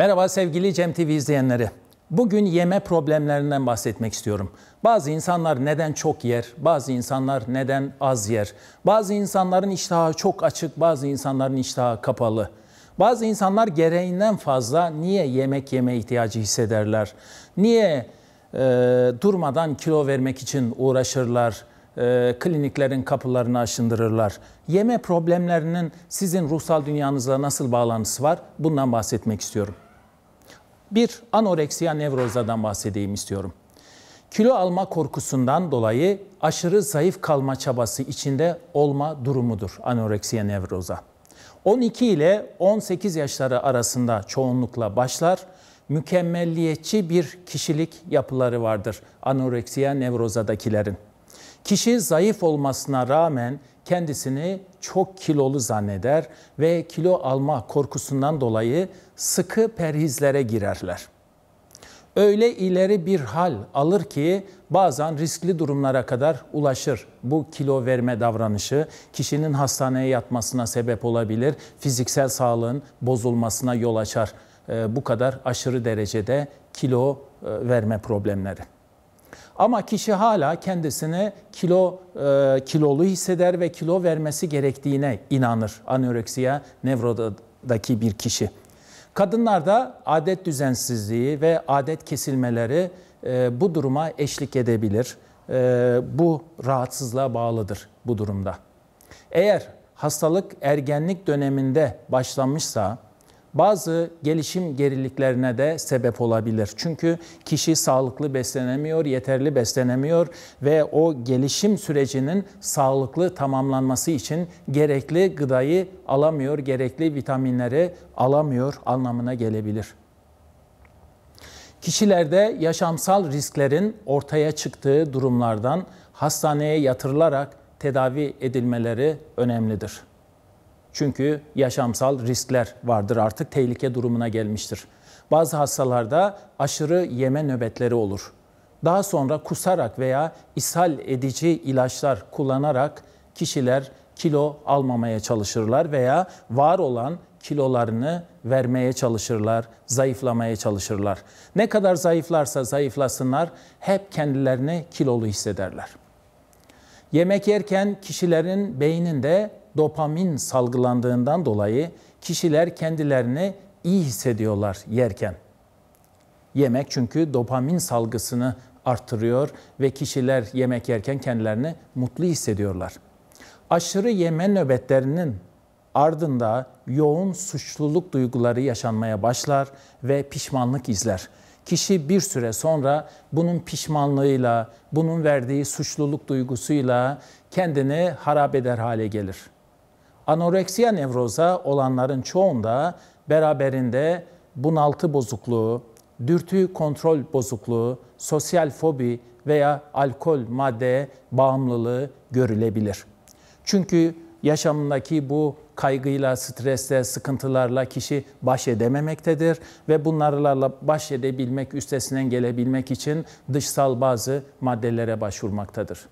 Merhaba sevgili Cem TV izleyenleri. Bugün yeme problemlerinden bahsetmek istiyorum. Bazı insanlar neden çok yer, bazı insanlar neden az yer. Bazı insanların iştahı çok açık, bazı insanların iştahı kapalı. Bazı insanlar gereğinden fazla niye yemek yeme ihtiyacı hissederler? Niye e, durmadan kilo vermek için uğraşırlar? E, kliniklerin kapılarını aşındırırlar. Yeme problemlerinin sizin ruhsal dünyanızla nasıl bağlantısı var? Bundan bahsetmek istiyorum. Bir anoreksiya nevrozadan bahsedeyim istiyorum. Kilo alma korkusundan dolayı aşırı zayıf kalma çabası içinde olma durumudur anoreksiya nevroza. 12 ile 18 yaşları arasında çoğunlukla başlar. Mükemmelliyetçi bir kişilik yapıları vardır anoreksiya nevrozadakilerin. Kişi zayıf olmasına rağmen kendisini çok kilolu zanneder ve kilo alma korkusundan dolayı sıkı perhizlere girerler. Öyle ileri bir hal alır ki bazen riskli durumlara kadar ulaşır. Bu kilo verme davranışı kişinin hastaneye yatmasına sebep olabilir, fiziksel sağlığın bozulmasına yol açar. Ee, bu kadar aşırı derecede kilo e, verme problemleri. Ama kişi hala kendisini kilo e, kilolu hisseder ve kilo vermesi gerektiğine inanır anoreksiya nevrodaki bir kişi. Kadınlarda adet düzensizliği ve adet kesilmeleri e, bu duruma eşlik edebilir. E, bu rahatsızlığa bağlıdır bu durumda. Eğer hastalık ergenlik döneminde başlanmışsa, bazı gelişim geriliklerine de sebep olabilir. Çünkü kişi sağlıklı beslenemiyor, yeterli beslenemiyor ve o gelişim sürecinin sağlıklı tamamlanması için gerekli gıdayı alamıyor, gerekli vitaminleri alamıyor anlamına gelebilir. Kişilerde yaşamsal risklerin ortaya çıktığı durumlardan hastaneye yatırılarak tedavi edilmeleri önemlidir. Çünkü yaşamsal riskler vardır artık tehlike durumuna gelmiştir. Bazı hastalarda aşırı yeme nöbetleri olur. Daha sonra kusarak veya ishal edici ilaçlar kullanarak kişiler kilo almamaya çalışırlar veya var olan kilolarını vermeye çalışırlar, zayıflamaya çalışırlar. Ne kadar zayıflarsa zayıflasınlar hep kendilerini kilolu hissederler. Yemek yerken kişilerin beyninde dopamin salgılandığından dolayı kişiler kendilerini iyi hissediyorlar yerken. Yemek çünkü dopamin salgısını artırıyor ve kişiler yemek yerken kendilerini mutlu hissediyorlar. Aşırı yeme nöbetlerinin ardında yoğun suçluluk duyguları yaşanmaya başlar ve pişmanlık izler. Kişi bir süre sonra bunun pişmanlığıyla, bunun verdiği suçluluk duygusuyla kendini harap eder hale gelir.'' Anoreksiya nevroza olanların çoğunda beraberinde bunaltı bozukluğu, dürtü kontrol bozukluğu, sosyal fobi veya alkol madde bağımlılığı görülebilir. Çünkü yaşamındaki bu kaygıyla, stresle, sıkıntılarla kişi baş edememektedir ve bunlarla baş edebilmek, üstesinden gelebilmek için dışsal bazı maddelere başvurmaktadır.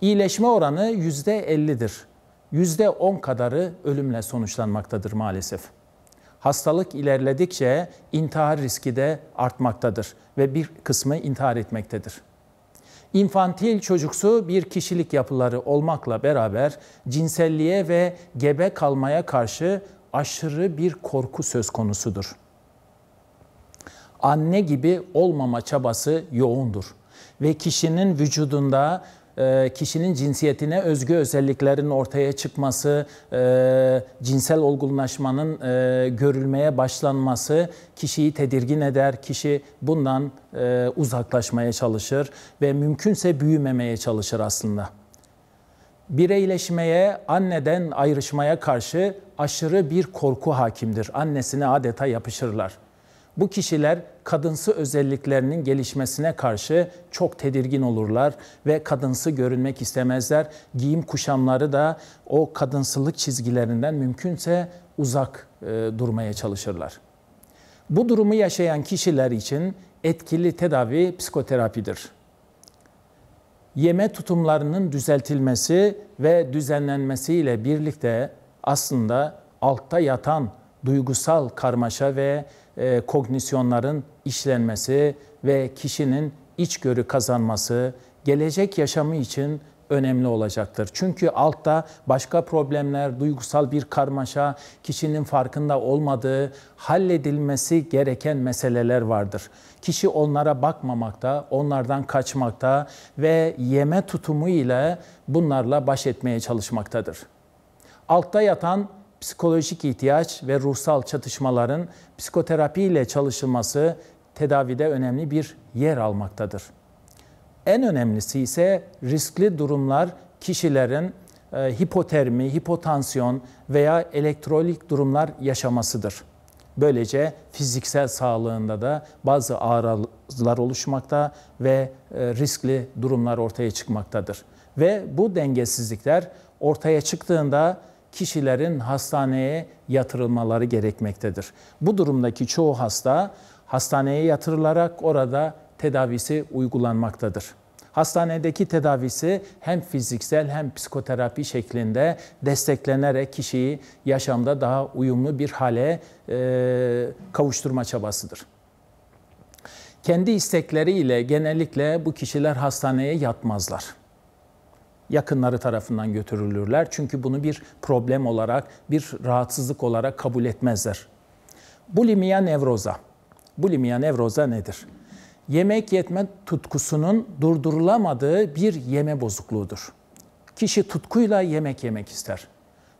İyileşme oranı %50'dir. %10 kadarı ölümle sonuçlanmaktadır maalesef. Hastalık ilerledikçe intihar riski de artmaktadır ve bir kısmı intihar etmektedir. İnfantil çocuksu bir kişilik yapıları olmakla beraber cinselliğe ve gebe kalmaya karşı aşırı bir korku söz konusudur. Anne gibi olmama çabası yoğundur ve kişinin vücudunda e, kişinin cinsiyetine özgü özelliklerin ortaya çıkması, e, cinsel olgunlaşmanın e, görülmeye başlanması kişiyi tedirgin eder. Kişi bundan uzaklaşmaya çalışır ve mümkünse büyümemeye çalışır aslında. Bireyleşmeye, anneden ayrışmaya karşı aşırı bir korku hakimdir. Annesine adeta yapışırlar. Bu kişiler kadınsı özelliklerinin gelişmesine karşı çok tedirgin olurlar ve kadınsı görünmek istemezler. Giyim kuşamları da o kadınsılık çizgilerinden mümkünse uzak e, durmaya çalışırlar. Bu durumu yaşayan kişiler için etkili tedavi psikoterapidir. Yeme tutumlarının düzeltilmesi ve düzenlenmesiyle birlikte aslında altta yatan duygusal karmaşa ve e, kognisyonların işlenmesi ve kişinin içgörü kazanması gelecek yaşamı için önemli olacaktır. Çünkü altta başka problemler, duygusal bir karmaşa, kişinin farkında olmadığı, halledilmesi gereken meseleler vardır. Kişi onlara bakmamakta, onlardan kaçmakta ve yeme tutumu ile bunlarla baş etmeye çalışmaktadır. Altta yatan psikolojik ihtiyaç ve ruhsal çatışmaların psikoterapiyle çalışılması tedavide önemli bir yer almaktadır. En önemlisi ise riskli durumlar kişilerin e, hipotermi, hipotansiyon veya elektrolik durumlar yaşamasıdır. Böylece fiziksel sağlığında da bazı ağrılar oluşmakta ve e, riskli durumlar ortaya çıkmaktadır. Ve bu dengesizlikler ortaya çıktığında kişilerin hastaneye yatırılmaları gerekmektedir. Bu durumdaki çoğu hasta hastaneye yatırılarak orada tedavisi uygulanmaktadır. Hastanedeki tedavisi hem fiziksel hem psikoterapi şeklinde desteklenerek kişiyi yaşamda daha uyumlu bir hale e, kavuşturma çabasıdır. Kendi istekleriyle genellikle bu kişiler hastaneye yatmazlar yakınları tarafından götürülürler. Çünkü bunu bir problem olarak, bir rahatsızlık olarak kabul etmezler. Bulimia nevroza. Bulimia nevroza nedir? Yemek yetme tutkusunun durdurulamadığı bir yeme bozukluğudur. Kişi tutkuyla yemek yemek ister.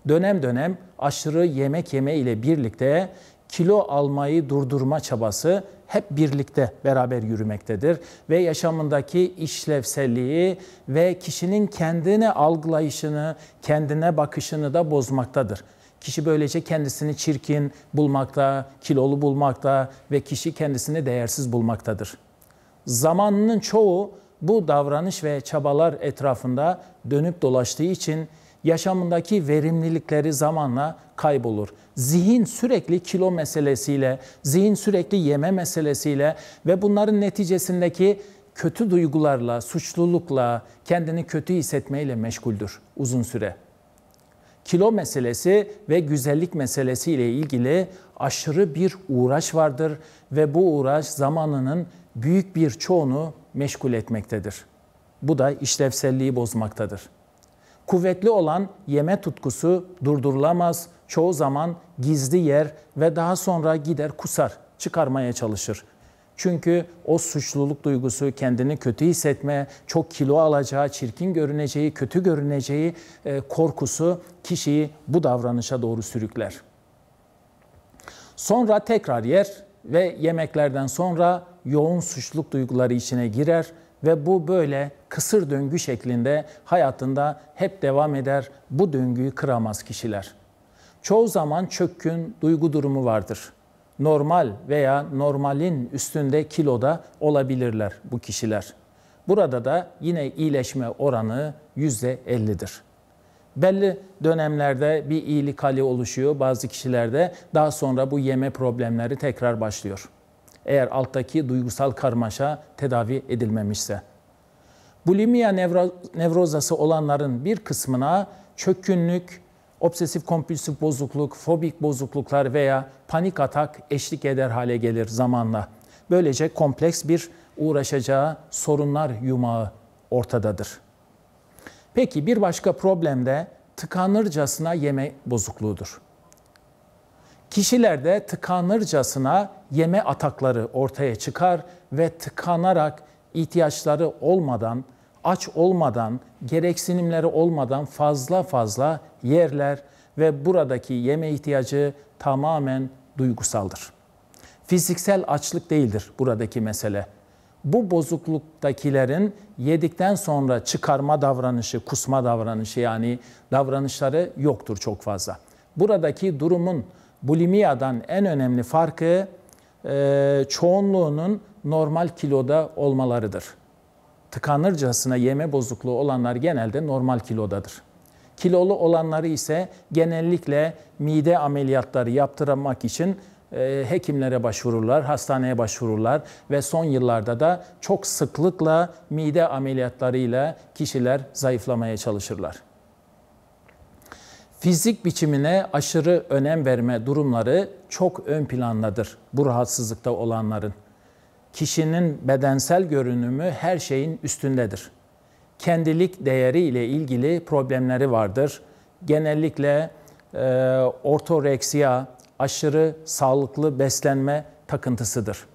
Dönem dönem aşırı yemek yeme ile birlikte kilo almayı durdurma çabası hep birlikte beraber yürümektedir ve yaşamındaki işlevselliği ve kişinin kendini algılayışını, kendine bakışını da bozmaktadır. Kişi böylece kendisini çirkin bulmakta, kilolu bulmakta ve kişi kendisini değersiz bulmaktadır. Zamanının çoğu bu davranış ve çabalar etrafında dönüp dolaştığı için yaşamındaki verimlilikleri zamanla kaybolur. Zihin sürekli kilo meselesiyle, zihin sürekli yeme meselesiyle ve bunların neticesindeki kötü duygularla, suçlulukla, kendini kötü hissetmeyle meşguldür uzun süre. Kilo meselesi ve güzellik meselesiyle ilgili aşırı bir uğraş vardır ve bu uğraş zamanının büyük bir çoğunu meşgul etmektedir. Bu da işlevselliği bozmaktadır. Kuvvetli olan yeme tutkusu durdurulamaz, çoğu zaman gizli yer ve daha sonra gider kusar, çıkarmaya çalışır. Çünkü o suçluluk duygusu, kendini kötü hissetme, çok kilo alacağı, çirkin görüneceği, kötü görüneceği e, korkusu kişiyi bu davranışa doğru sürükler. Sonra tekrar yer ve yemeklerden sonra yoğun suçluluk duyguları içine girer ve bu böyle kısır döngü şeklinde hayatında hep devam eder. Bu döngüyü kıramaz kişiler. Çoğu zaman çökkün duygu durumu vardır. Normal veya normalin üstünde kiloda olabilirler bu kişiler. Burada da yine iyileşme oranı %50'dir. Belli dönemlerde bir iyilik hali oluşuyor bazı kişilerde. Daha sonra bu yeme problemleri tekrar başlıyor eğer alttaki duygusal karmaşa tedavi edilmemişse. Bulimiya nevrozası olanların bir kısmına çökkünlük, obsesif kompulsif bozukluk, fobik bozukluklar veya panik atak eşlik eder hale gelir zamanla. Böylece kompleks bir uğraşacağı sorunlar yumağı ortadadır. Peki bir başka problem de tıkanırcasına yeme bozukluğudur. Kişilerde tıkanırcasına yeme atakları ortaya çıkar ve tıkanarak ihtiyaçları olmadan, aç olmadan, gereksinimleri olmadan fazla fazla yerler ve buradaki yeme ihtiyacı tamamen duygusaldır. Fiziksel açlık değildir buradaki mesele. Bu bozukluktakilerin yedikten sonra çıkarma davranışı, kusma davranışı yani davranışları yoktur çok fazla. Buradaki durumun bulimiyadan en önemli farkı e, çoğunluğunun normal kiloda olmalarıdır. Tıkanırcasına yeme bozukluğu olanlar genelde normal kilodadır. Kilolu olanları ise genellikle mide ameliyatları yaptırmak için e, hekimlere başvururlar, hastaneye başvururlar ve son yıllarda da çok sıklıkla mide ameliyatlarıyla kişiler zayıflamaya çalışırlar. Fizik biçimine aşırı önem verme durumları çok ön plandadır bu rahatsızlıkta olanların. Kişinin bedensel görünümü her şeyin üstündedir. Kendilik değeri ile ilgili problemleri vardır. Genellikle e, ortoreksiya, aşırı sağlıklı beslenme takıntısıdır.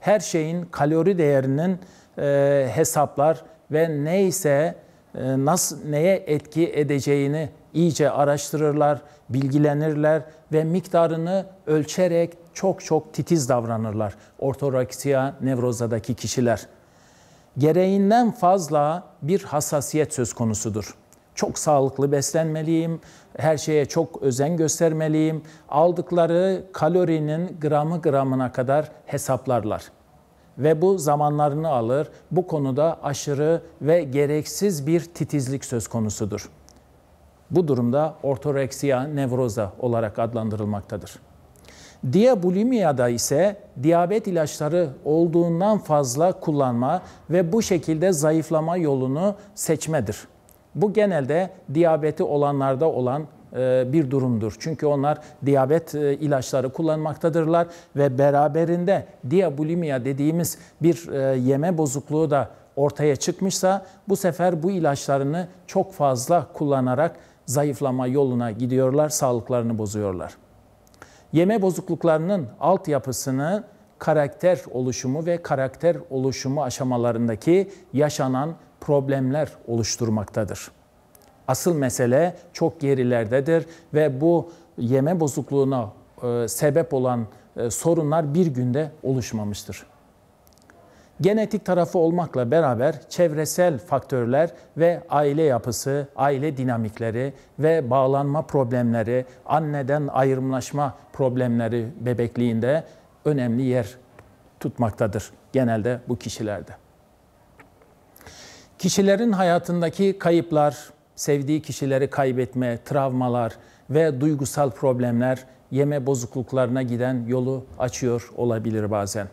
Her şeyin kalori değerinin e, hesaplar ve neyse e, nasıl neye etki edeceğini iyice araştırırlar, bilgilenirler ve miktarını ölçerek çok çok titiz davranırlar ortoraksiya nevrozadaki kişiler. Gereğinden fazla bir hassasiyet söz konusudur. Çok sağlıklı beslenmeliyim, her şeye çok özen göstermeliyim. Aldıkları kalorinin gramı gramına kadar hesaplarlar ve bu zamanlarını alır. Bu konuda aşırı ve gereksiz bir titizlik söz konusudur. Bu durumda ortoreksiya nevroza olarak adlandırılmaktadır. Diabulimia'da ise diyabet ilaçları olduğundan fazla kullanma ve bu şekilde zayıflama yolunu seçmedir. Bu genelde diyabeti olanlarda olan e, bir durumdur. Çünkü onlar diyabet e, ilaçları kullanmaktadırlar ve beraberinde diabulimia dediğimiz bir e, yeme bozukluğu da ortaya çıkmışsa bu sefer bu ilaçlarını çok fazla kullanarak zayıflama yoluna gidiyorlar, sağlıklarını bozuyorlar. Yeme bozukluklarının altyapısını karakter oluşumu ve karakter oluşumu aşamalarındaki yaşanan problemler oluşturmaktadır. Asıl mesele çok gerilerdedir ve bu yeme bozukluğuna e, sebep olan e, sorunlar bir günde oluşmamıştır. Genetik tarafı olmakla beraber çevresel faktörler ve aile yapısı, aile dinamikleri ve bağlanma problemleri, anneden ayrımlaşma problemleri bebekliğinde önemli yer tutmaktadır genelde bu kişilerde. Kişilerin hayatındaki kayıplar, sevdiği kişileri kaybetme, travmalar ve duygusal problemler yeme bozukluklarına giden yolu açıyor olabilir bazen.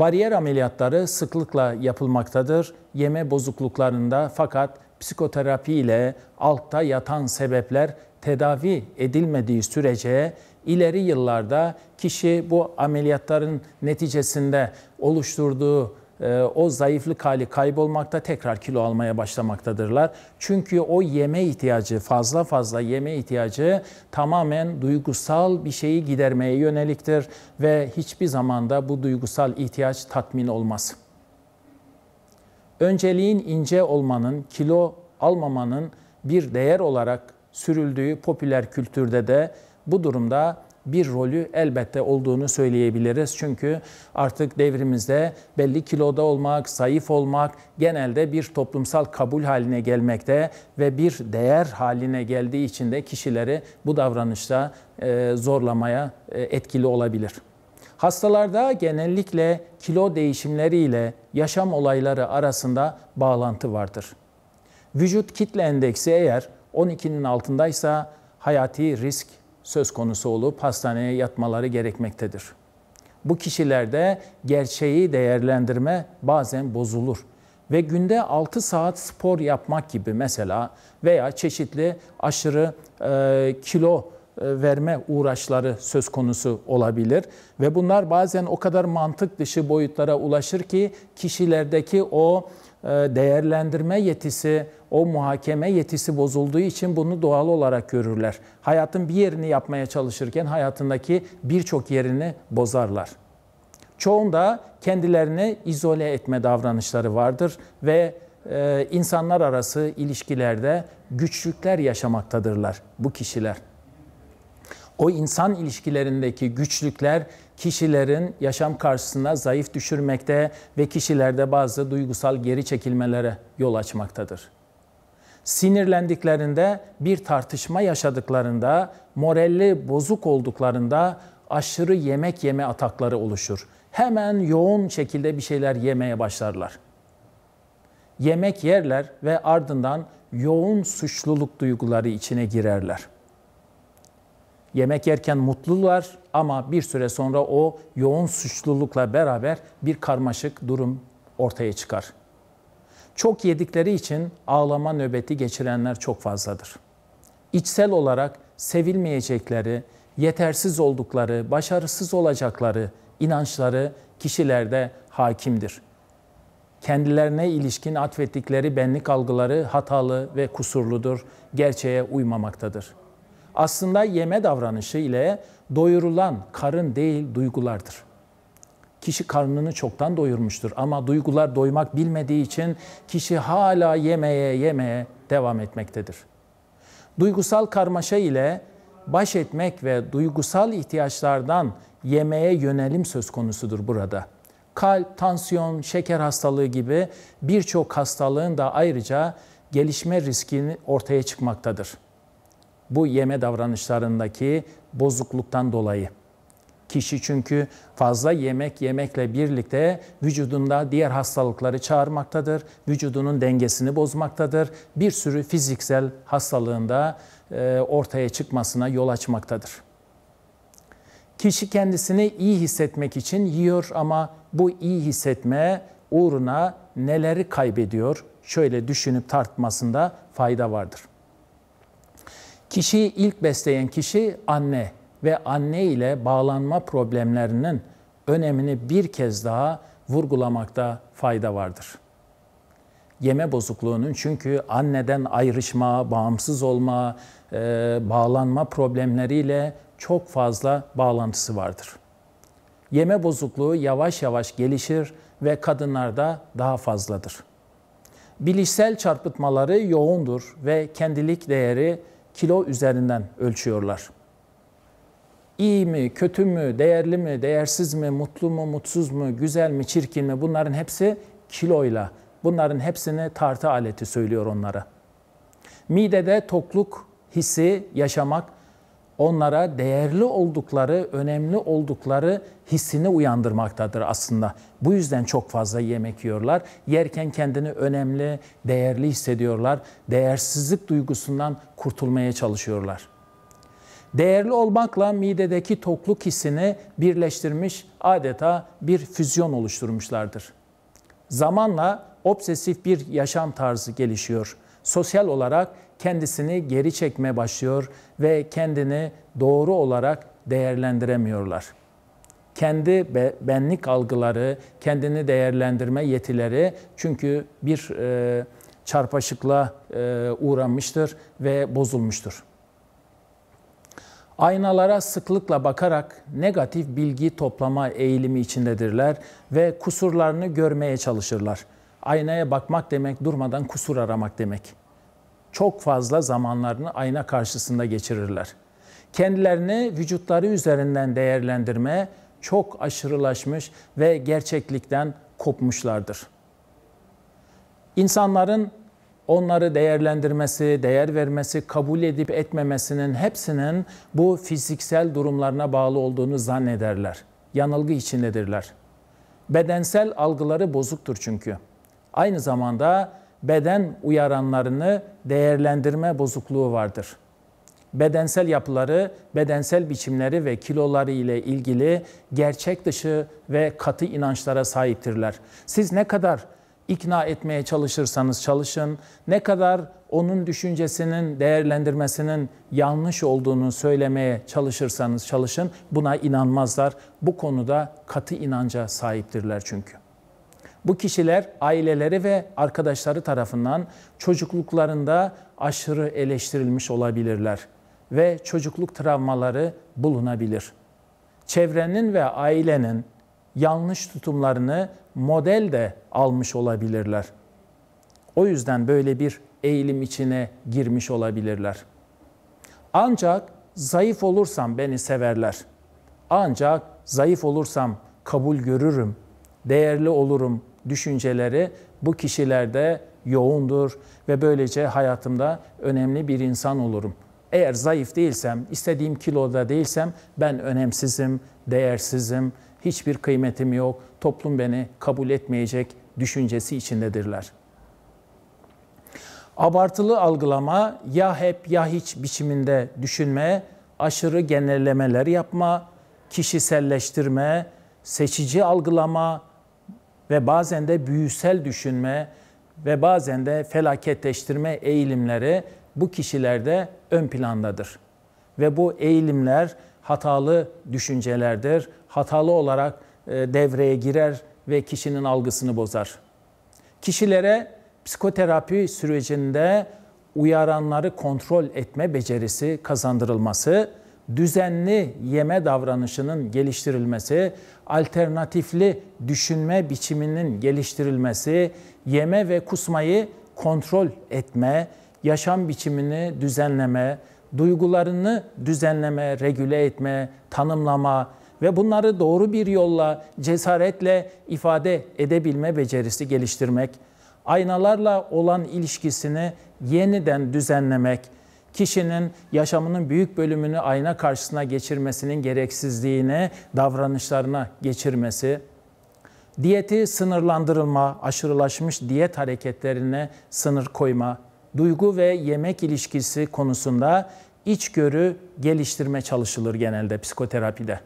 Bariyer ameliyatları sıklıkla yapılmaktadır. Yeme bozukluklarında fakat psikoterapi ile altta yatan sebepler tedavi edilmediği sürece ileri yıllarda kişi bu ameliyatların neticesinde oluşturduğu ee, o zayıflık hali kaybolmakta tekrar kilo almaya başlamaktadırlar. Çünkü o yeme ihtiyacı fazla fazla yeme ihtiyacı tamamen duygusal bir şeyi gidermeye yöneliktir ve hiçbir zamanda bu duygusal ihtiyaç tatmin olmaz. Önceliğin ince olmanın, kilo almamanın bir değer olarak sürüldüğü popüler kültürde de bu durumda bir rolü elbette olduğunu söyleyebiliriz. Çünkü artık devrimizde belli kiloda olmak, zayıf olmak genelde bir toplumsal kabul haline gelmekte ve bir değer haline geldiği için de kişileri bu davranışta e, zorlamaya e, etkili olabilir. Hastalarda genellikle kilo değişimleriyle yaşam olayları arasında bağlantı vardır. Vücut kitle endeksi eğer 12'nin altındaysa hayati risk söz konusu olup hastaneye yatmaları gerekmektedir. Bu kişilerde gerçeği değerlendirme bazen bozulur ve günde 6 saat spor yapmak gibi mesela veya çeşitli aşırı e, kilo e, verme uğraşları söz konusu olabilir ve bunlar bazen o kadar mantık dışı boyutlara ulaşır ki kişilerdeki o e, değerlendirme yetisi, o muhakeme yetisi bozulduğu için bunu doğal olarak görürler. Hayatın bir yerini yapmaya çalışırken hayatındaki birçok yerini bozarlar. Çoğunda kendilerini izole etme davranışları vardır ve e, insanlar arası ilişkilerde güçlükler yaşamaktadırlar bu kişiler. O insan ilişkilerindeki güçlükler kişilerin yaşam karşısına zayıf düşürmekte ve kişilerde bazı duygusal geri çekilmelere yol açmaktadır. Sinirlendiklerinde, bir tartışma yaşadıklarında, moralli bozuk olduklarında aşırı yemek yeme atakları oluşur. Hemen yoğun şekilde bir şeyler yemeye başlarlar. Yemek yerler ve ardından yoğun suçluluk duyguları içine girerler.'' Yemek yerken mutlular ama bir süre sonra o yoğun suçlulukla beraber bir karmaşık durum ortaya çıkar. Çok yedikleri için ağlama nöbeti geçirenler çok fazladır. İçsel olarak sevilmeyecekleri, yetersiz oldukları, başarısız olacakları inançları kişilerde hakimdir. Kendilerine ilişkin atfettikleri benlik algıları hatalı ve kusurludur, gerçeğe uymamaktadır.'' aslında yeme davranışı ile doyurulan karın değil duygulardır. Kişi karnını çoktan doyurmuştur ama duygular doymak bilmediği için kişi hala yemeye yemeye devam etmektedir. Duygusal karmaşa ile baş etmek ve duygusal ihtiyaçlardan yemeğe yönelim söz konusudur burada. Kalp, tansiyon, şeker hastalığı gibi birçok hastalığın da ayrıca gelişme riskini ortaya çıkmaktadır.'' bu yeme davranışlarındaki bozukluktan dolayı. Kişi çünkü fazla yemek yemekle birlikte vücudunda diğer hastalıkları çağırmaktadır, vücudunun dengesini bozmaktadır, bir sürü fiziksel hastalığında e, ortaya çıkmasına yol açmaktadır. Kişi kendisini iyi hissetmek için yiyor ama bu iyi hissetme uğruna neleri kaybediyor? Şöyle düşünüp tartmasında fayda vardır.'' Kişiyi ilk besleyen kişi anne ve anne ile bağlanma problemlerinin önemini bir kez daha vurgulamakta fayda vardır. Yeme bozukluğunun çünkü anneden ayrışma, bağımsız olma, e, bağlanma problemleriyle çok fazla bağlantısı vardır. Yeme bozukluğu yavaş yavaş gelişir ve kadınlarda daha fazladır. Bilişsel çarpıtmaları yoğundur ve kendilik değeri kilo üzerinden ölçüyorlar. İyi mi, kötü mü, değerli mi, değersiz mi, mutlu mu, mutsuz mu, güzel mi, çirkin mi bunların hepsi kiloyla. Bunların hepsini tartı aleti söylüyor onlara. Midede tokluk hissi yaşamak onlara değerli oldukları, önemli oldukları hissini uyandırmaktadır aslında. Bu yüzden çok fazla yemek yiyorlar. Yerken kendini önemli, değerli hissediyorlar. Değersizlik duygusundan kurtulmaya çalışıyorlar. Değerli olmakla midedeki tokluk hissini birleştirmiş adeta bir füzyon oluşturmuşlardır. Zamanla obsesif bir yaşam tarzı gelişiyor.'' sosyal olarak kendisini geri çekme başlıyor ve kendini doğru olarak değerlendiremiyorlar. Kendi benlik algıları, kendini değerlendirme yetileri çünkü bir e, çarpışıkla e, uğramıştır ve bozulmuştur. Aynalara sıklıkla bakarak negatif bilgi toplama eğilimi içindedirler ve kusurlarını görmeye çalışırlar. Aynaya bakmak demek durmadan kusur aramak demek çok fazla zamanlarını ayna karşısında geçirirler. Kendilerini vücutları üzerinden değerlendirme çok aşırılaşmış ve gerçeklikten kopmuşlardır. İnsanların onları değerlendirmesi, değer vermesi, kabul edip etmemesinin hepsinin bu fiziksel durumlarına bağlı olduğunu zannederler. Yanılgı içindedirler. Bedensel algıları bozuktur çünkü. Aynı zamanda beden uyaranlarını değerlendirme bozukluğu vardır. Bedensel yapıları, bedensel biçimleri ve kiloları ile ilgili gerçek dışı ve katı inançlara sahiptirler. Siz ne kadar ikna etmeye çalışırsanız çalışın, ne kadar onun düşüncesinin değerlendirmesinin yanlış olduğunu söylemeye çalışırsanız çalışın buna inanmazlar. Bu konuda katı inanca sahiptirler çünkü. Bu kişiler aileleri ve arkadaşları tarafından çocukluklarında aşırı eleştirilmiş olabilirler ve çocukluk travmaları bulunabilir. Çevrenin ve ailenin yanlış tutumlarını model de almış olabilirler. O yüzden böyle bir eğilim içine girmiş olabilirler. Ancak zayıf olursam beni severler. Ancak zayıf olursam kabul görürüm, değerli olurum, düşünceleri bu kişilerde yoğundur ve böylece hayatımda önemli bir insan olurum. Eğer zayıf değilsem, istediğim kiloda değilsem ben önemsizim, değersizim, hiçbir kıymetim yok, toplum beni kabul etmeyecek düşüncesi içindedirler. Abartılı algılama, ya hep ya hiç biçiminde düşünme, aşırı genellemeler yapma, kişiselleştirme, seçici algılama, ve bazen de büyüsel düşünme ve bazen de felaketleştirme eğilimleri bu kişilerde ön plandadır. Ve bu eğilimler hatalı düşüncelerdir. Hatalı olarak e, devreye girer ve kişinin algısını bozar. Kişilere psikoterapi sürecinde uyaranları kontrol etme becerisi kazandırılması düzenli yeme davranışının geliştirilmesi, alternatifli düşünme biçiminin geliştirilmesi, yeme ve kusmayı kontrol etme, yaşam biçimini düzenleme, duygularını düzenleme, regüle etme, tanımlama ve bunları doğru bir yolla, cesaretle ifade edebilme becerisi geliştirmek, aynalarla olan ilişkisini yeniden düzenlemek, kişinin yaşamının büyük bölümünü ayna karşısına geçirmesinin gereksizliğini davranışlarına geçirmesi, diyeti sınırlandırılma, aşırılaşmış diyet hareketlerine sınır koyma, duygu ve yemek ilişkisi konusunda içgörü geliştirme çalışılır genelde psikoterapide.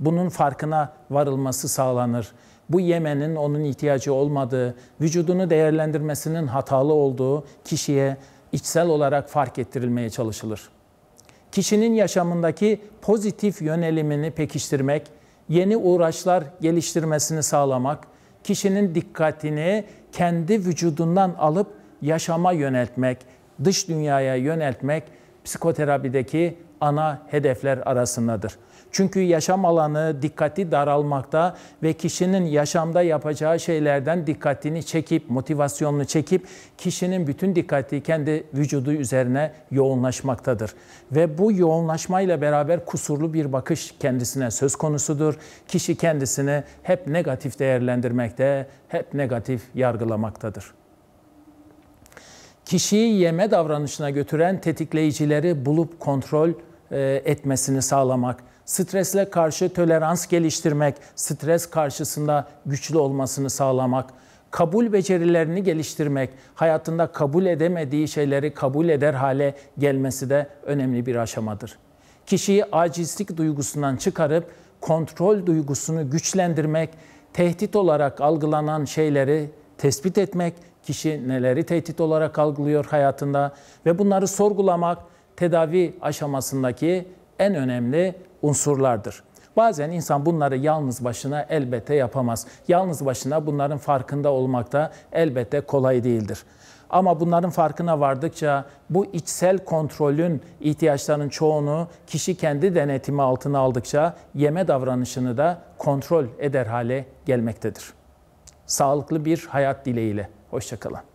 Bunun farkına varılması sağlanır. Bu yemenin onun ihtiyacı olmadığı, vücudunu değerlendirmesinin hatalı olduğu kişiye içsel olarak fark ettirilmeye çalışılır. Kişinin yaşamındaki pozitif yönelimini pekiştirmek, yeni uğraşlar geliştirmesini sağlamak, kişinin dikkatini kendi vücudundan alıp yaşama yöneltmek, dış dünyaya yöneltmek psikoterapideki ana hedefler arasındadır. Çünkü yaşam alanı dikkati daralmakta ve kişinin yaşamda yapacağı şeylerden dikkatini çekip, motivasyonunu çekip kişinin bütün dikkati kendi vücudu üzerine yoğunlaşmaktadır. Ve bu yoğunlaşmayla beraber kusurlu bir bakış kendisine söz konusudur. Kişi kendisini hep negatif değerlendirmekte, hep negatif yargılamaktadır. Kişiyi yeme davranışına götüren tetikleyicileri bulup kontrol e, etmesini sağlamak stresle karşı tolerans geliştirmek, stres karşısında güçlü olmasını sağlamak, kabul becerilerini geliştirmek, hayatında kabul edemediği şeyleri kabul eder hale gelmesi de önemli bir aşamadır. Kişiyi acizlik duygusundan çıkarıp kontrol duygusunu güçlendirmek, tehdit olarak algılanan şeyleri tespit etmek, kişi neleri tehdit olarak algılıyor hayatında ve bunları sorgulamak tedavi aşamasındaki en önemli unsurlardır. Bazen insan bunları yalnız başına elbette yapamaz. Yalnız başına bunların farkında olmak da elbette kolay değildir. Ama bunların farkına vardıkça bu içsel kontrolün ihtiyaçlarının çoğunu kişi kendi denetimi altına aldıkça yeme davranışını da kontrol eder hale gelmektedir. Sağlıklı bir hayat dileğiyle. Hoşçakalın.